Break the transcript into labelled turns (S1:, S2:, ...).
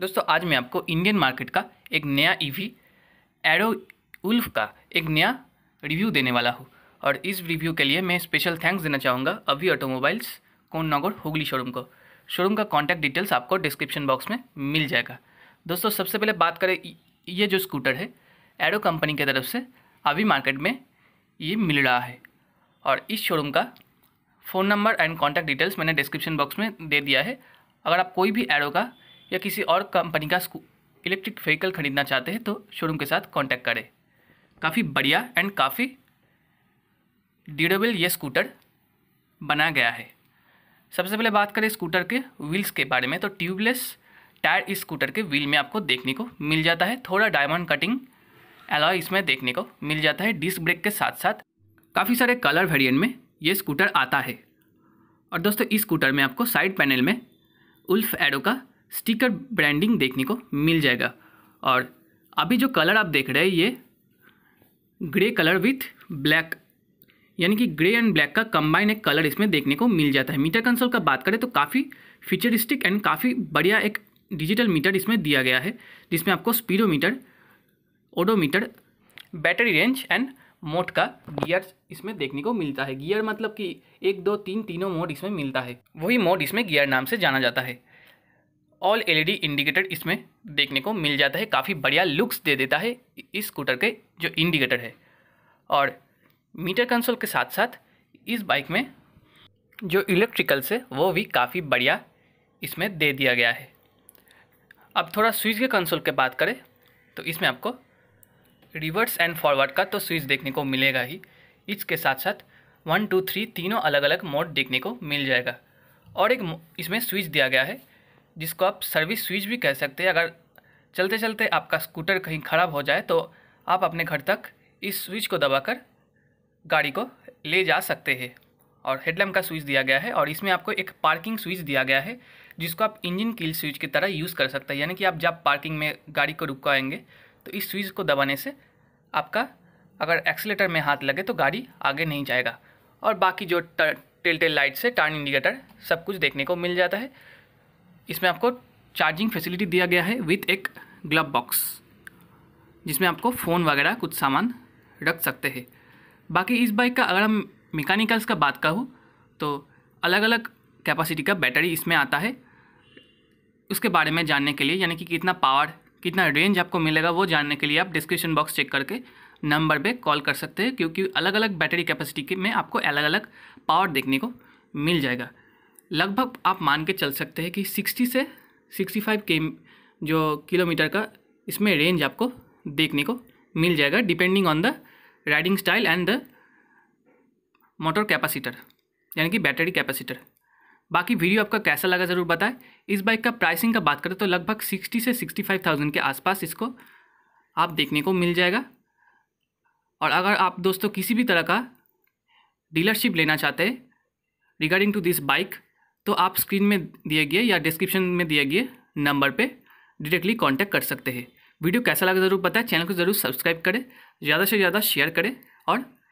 S1: दोस्तों आज मैं आपको इंडियन मार्केट का एक नया ईवी एडो उल्फ का एक नया रिव्यू देने वाला हूँ और इस रिव्यू के लिए मैं स्पेशल थैंक्स देना चाहूँगा अभी ऑटोमोबाइल्स कोन नागौर हुगली शोरूम को शोरूम का कॉन्टैक्ट डिटेल्स आपको डिस्क्रिप्शन बॉक्स में मिल जाएगा दोस्तों सबसे पहले बात करें ये जो स्कूटर है एडो कंपनी की तरफ से अभी मार्केट में ये मिल रहा है और इस शोरूम का phone number and contact details मैंने डिस्क्रिप्शन बॉक्स में दे दिया है अगर आप कोई भी एडो का या किसी और कंपनी का इलेक्ट्रिक व्हीकल ख़रीदना चाहते हैं तो शोरूम के साथ कॉन्टैक्ट करें काफ़ी बढ़िया एंड काफ़ी ड्यूरेबल ये स्कूटर बनाया गया है सबसे पहले बात करें स्कूटर के व्हील्स के बारे में तो ट्यूबलेस टायर इस स्कूटर के व्हील में आपको देखने को मिल जाता है थोड़ा डायमंड कटिंग एलॉय इसमें देखने को मिल जाता है डिस्क ब्रेक के साथ साथ काफ़ी सारे कलर वेरिएंट में ये स्कूटर आता है और दोस्तों इस स्कूटर में आपको साइड पैनल में उल्फ एडो का स्टिकर ब्रांडिंग देखने को मिल जाएगा और अभी जो कलर आप देख रहे हैं ये ग्रे कलर विथ ब्लैक यानी कि ग्रे एंड ब्लैक का कंबाइन एक कलर इसमें देखने को मिल जाता है मीटर कंसोल का बात करें तो काफ़ी फीचरिस्टिक एंड काफ़ी बढ़िया एक डिजिटल मीटर इसमें दिया गया है जिसमें आपको speedometer odometer battery range and mode का गियर इसमें देखने को मिलता है गियर मतलब कि एक दो तीन तीनों मोड इसमें मिलता है वही मोड इसमें गियर नाम से जाना जाता है ऑल एलईडी इंडिकेटर इसमें देखने को मिल जाता है काफ़ी बढ़िया लुक्स दे देता है इस स्कूटर के जो इंडिकेटर है और मीटर कंसोल के साथ साथ इस बाइक में जो इलेक्ट्रिकल से वो भी काफ़ी बढ़िया इसमें दे दिया गया है अब थोड़ा स्विच के कंसोल के बात करें तो इसमें आपको रिवर्स एंड फॉरवर्ड का तो स्विच देखने को मिलेगा ही इसके साथ साथ वन टू थ्री तीनों अलग अलग मोड देखने को मिल जाएगा और एक इसमें स्विच दिया गया है जिसको आप सर्विस स्विच भी कह सकते हैं अगर चलते चलते आपका स्कूटर कहीं ख़राब हो जाए तो आप अपने घर तक इस स्विच को दबाकर गाड़ी को ले जा सकते हैं और हेडलैम्प का स्विच दिया गया है और इसमें आपको एक पार्किंग स्विच दिया गया है जिसको आप इंजन कील स्विच की तरह यूज़ कर सकते हैं यानी कि आप जब पार्किंग में गाड़ी को रुकवाएंगे तो इस स्विच को दबाने से आपका अगर एक्सीटर में हाथ लगे तो गाड़ी आगे नहीं जाएगा और बाकी जो टेल टेल लाइट से टर्न इंडिकेटर सब कुछ देखने को मिल जाता है इसमें आपको चार्जिंग फैसिलिटी दिया गया है विथ एक ग्लब बॉक्स जिसमें आपको फ़ोन वगैरह कुछ सामान रख सकते हैं बाकी इस बाइक का अगर हम मैकेनिकल्स का बात कहूँ तो अलग अलग कैपेसिटी का बैटरी इसमें आता है उसके बारे में जानने के लिए यानी कि कितना पावर कितना रेंज आपको मिलेगा वो जानने के लिए आप डिस्क्रिप्शन बॉक्स चेक करके नंबर पे कॉल कर सकते हैं क्योंकि अलग अलग बैटरी कैपेसिटी के में आपको अलग अलग पावर देखने को मिल जाएगा लगभग आप मान के चल सकते हैं कि सिक्सटी से सिक्सटी फाइव के जो किलोमीटर का इसमें रेंज आपको देखने को मिल जाएगा depending on the riding style and the motor capacitor यानी कि बैटरी कैपेसिटर बाकी वीडियो आपका कैसा लगा ज़रूर बताएं इस बाइक का प्राइसिंग का बात करें तो लगभग सिक्सटी से सिक्सटी फाइव थाउजेंड के आसपास इसको आप देखने को मिल जाएगा और अगर आप दोस्तों किसी भी तरह का डीलरशिप लेना चाहते हैं रिगार्डिंग टू दिस बाइक तो आप स्क्रीन में दिए गए या डिस्क्रिप्शन में दिए गए नंबर पे डायरेक्टली कांटेक्ट कर सकते हैं वीडियो कैसा लगा ज़रूर पता है चैनल को ज़रूर सब्सक्राइब करें ज़्यादा से ज़्यादा शेयर करें और